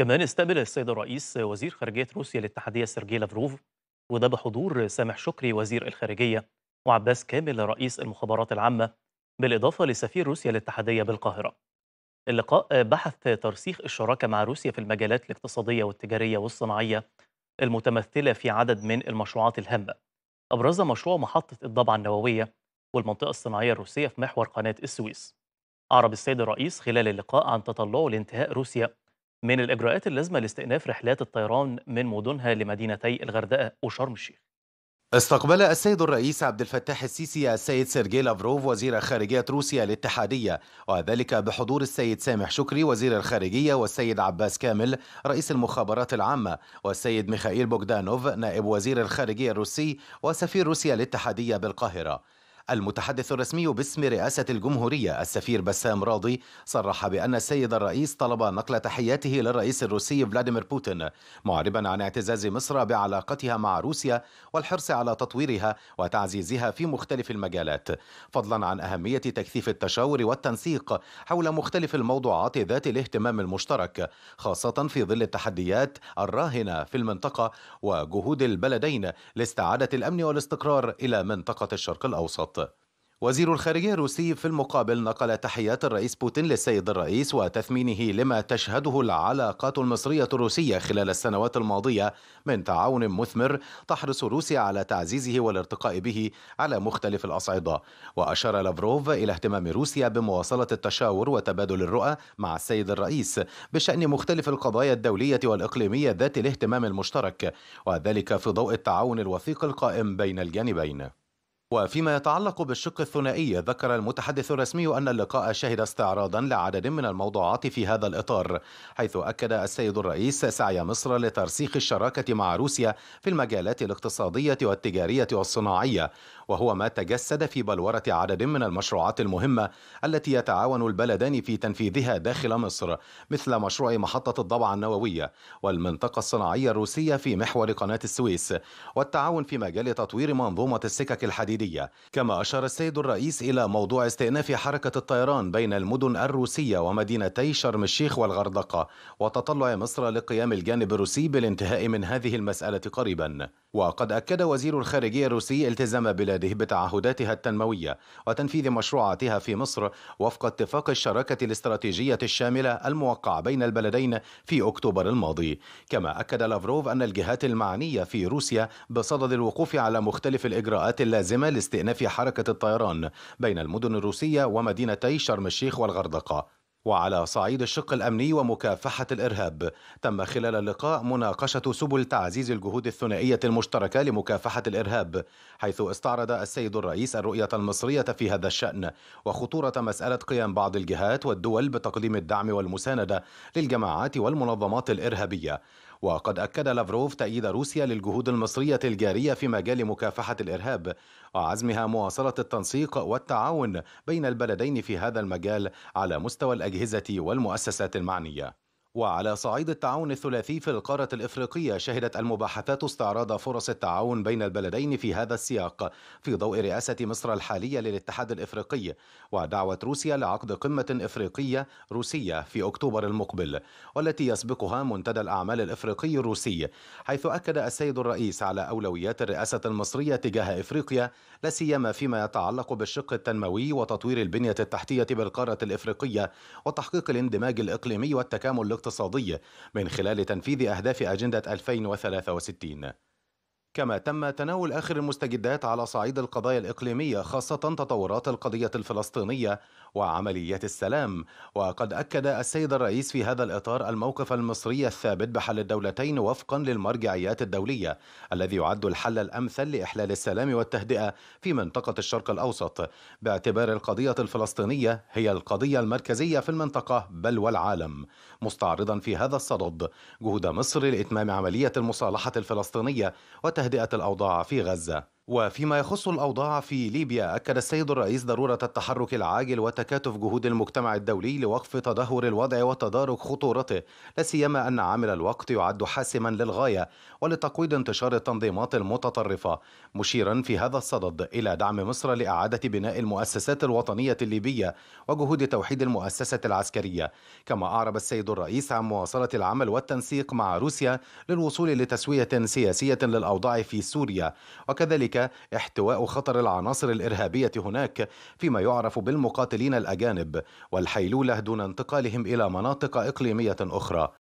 كمان استقبل السيد الرئيس وزير خارجية روسيا الاتحادية سيرجي لافروف وده بحضور سامح شكري وزير الخارجية وعباس كامل رئيس المخابرات العامة بالإضافة لسفير روسيا الاتحادية بالقاهرة اللقاء بحث ترسيخ الشراكة مع روسيا في المجالات الاقتصادية والتجارية والصناعية المتمثلة في عدد من المشروعات الهامة أبرزها مشروع محطة الضبعة النووية والمنطقة الصناعية الروسية في محور قناة السويس أعرب السيد الرئيس خلال اللقاء عن تطلعه لانتهاء روسيا من الإجراءات اللازمة لاستئناف رحلات الطيران من مدنها لمدينتي الغردقة وشرم الشيخ استقبل السيد الرئيس عبد الفتاح السيسي السيد سيرجي لافروف وزير خارجية روسيا الاتحادية وذلك بحضور السيد سامح شكري وزير الخارجية والسيد عباس كامل رئيس المخابرات العامة والسيد ميخائيل بوغدانوف نائب وزير الخارجية الروسي وسفير روسيا الاتحادية بالقاهرة المتحدث الرسمي باسم رئاسة الجمهورية السفير بسام راضي صرح بأن السيد الرئيس طلب نقل تحياته للرئيس الروسي فلاديمير بوتين معربا عن اعتزاز مصر بعلاقتها مع روسيا والحرص على تطويرها وتعزيزها في مختلف المجالات فضلا عن أهمية تكثيف التشاور والتنسيق حول مختلف الموضوعات ذات الاهتمام المشترك خاصة في ظل التحديات الراهنة في المنطقة وجهود البلدين لاستعادة الأمن والاستقرار إلى منطقة الشرق الأوسط وزير الخارجية الروسي في المقابل نقل تحيات الرئيس بوتين للسيد الرئيس وتثمينه لما تشهده العلاقات المصرية الروسية خلال السنوات الماضية من تعاون مثمر تحرص روسيا على تعزيزه والارتقاء به على مختلف الأصعدة وأشار لافروف إلى اهتمام روسيا بمواصلة التشاور وتبادل الرؤى مع السيد الرئيس بشأن مختلف القضايا الدولية والإقليمية ذات الاهتمام المشترك وذلك في ضوء التعاون الوثيق القائم بين الجانبين وفيما يتعلق بالشق الثنائي ذكر المتحدث الرسمي أن اللقاء شهد استعراضا لعدد من الموضوعات في هذا الإطار حيث أكد السيد الرئيس سعي مصر لترسيخ الشراكة مع روسيا في المجالات الاقتصادية والتجارية والصناعية وهو ما تجسد في بلورة عدد من المشروعات المهمة التي يتعاون البلدان في تنفيذها داخل مصر مثل مشروع محطة الضبعة النووية والمنطقة الصناعية الروسية في محور قناة السويس والتعاون في مجال تطوير منظومة السكك الحديدية كما أشار السيد الرئيس إلى موضوع استئناف حركة الطيران بين المدن الروسية ومدينتي شرم الشيخ والغردقة وتطلع مصر لقيام الجانب الروسي بالانتهاء من هذه المسألة قريبا وقد أكد وزير الخارجية الروسي التزام بلاد بلاده بتعهداتها التنموية وتنفيذ مشروعاتها في مصر وفق اتفاق الشراكة الاستراتيجية الشاملة الموقع بين البلدين في أكتوبر الماضي كما أكد لافروف أن الجهات المعنية في روسيا بصدد الوقوف على مختلف الإجراءات اللازمة لاستئناف حركة الطيران بين المدن الروسية ومدينتي شرم الشيخ والغردقة وعلى صعيد الشق الامني ومكافحه الارهاب تم خلال اللقاء مناقشه سبل تعزيز الجهود الثنائيه المشتركه لمكافحه الارهاب حيث استعرض السيد الرئيس الرؤيه المصريه في هذا الشان وخطوره مساله قيام بعض الجهات والدول بتقديم الدعم والمسانده للجماعات والمنظمات الارهابيه وقد أكد لافروف تأييد روسيا للجهود المصرية الجارية في مجال مكافحة الإرهاب وعزمها مواصلة التنسيق والتعاون بين البلدين في هذا المجال على مستوى الأجهزة والمؤسسات المعنية وعلى صعيد التعاون الثلاثي في القارة الإفريقية شهدت المباحثات استعراض فرص التعاون بين البلدين في هذا السياق في ضوء رئاسة مصر الحالية للاتحاد الإفريقي ودعوة روسيا لعقد قمة إفريقية روسية في أكتوبر المقبل والتي يسبقها منتدى الأعمال الإفريقي الروسي حيث أكد السيد الرئيس على أولويات الرئاسة المصرية تجاه إفريقيا لا سيما فيما يتعلق بالشق التنموي وتطوير البنية التحتية بالقارة الإفريقية وتحقيق الاندماج الإقليمي والتكامل الاقتصادية من خلال تنفيذ أهداف أجندة 2063 كما تم تناول آخر المستجدات على صعيد القضايا الإقليمية خاصة تطورات القضية الفلسطينية وعمليات السلام وقد أكد السيد الرئيس في هذا الإطار الموقف المصري الثابت بحل الدولتين وفقا للمرجعيات الدولية الذي يعد الحل الأمثل لإحلال السلام والتهدئة في منطقة الشرق الأوسط باعتبار القضية الفلسطينية هي القضية المركزية في المنطقة بل والعالم مستعرضا في هذا الصدد جهود مصر لإتمام عملية المصالحة الفلسطينية وت تهدئة الأوضاع في غزة وفيما يخص الأوضاع في ليبيا أكد السيد الرئيس ضرورة التحرك العاجل وتكاتف جهود المجتمع الدولي لوقف تدهور الوضع وتدارك خطورته لا سيما أن عامل الوقت يعد حاسما للغاية ولتقويض انتشار التنظيمات المتطرفة مشيرا في هذا الصدد إلى دعم مصر لإعادة بناء المؤسسات الوطنية الليبية وجهود توحيد المؤسسة العسكرية كما أعرب السيد الرئيس عن مواصلة العمل والتنسيق مع روسيا للوصول لتسوية سياسية للأوضاع في سوريا وكذلك ذلك احتواء خطر العناصر الإرهابية هناك فيما يعرف بالمقاتلين الأجانب والحيلولة دون انتقالهم إلى مناطق إقليمية أخرى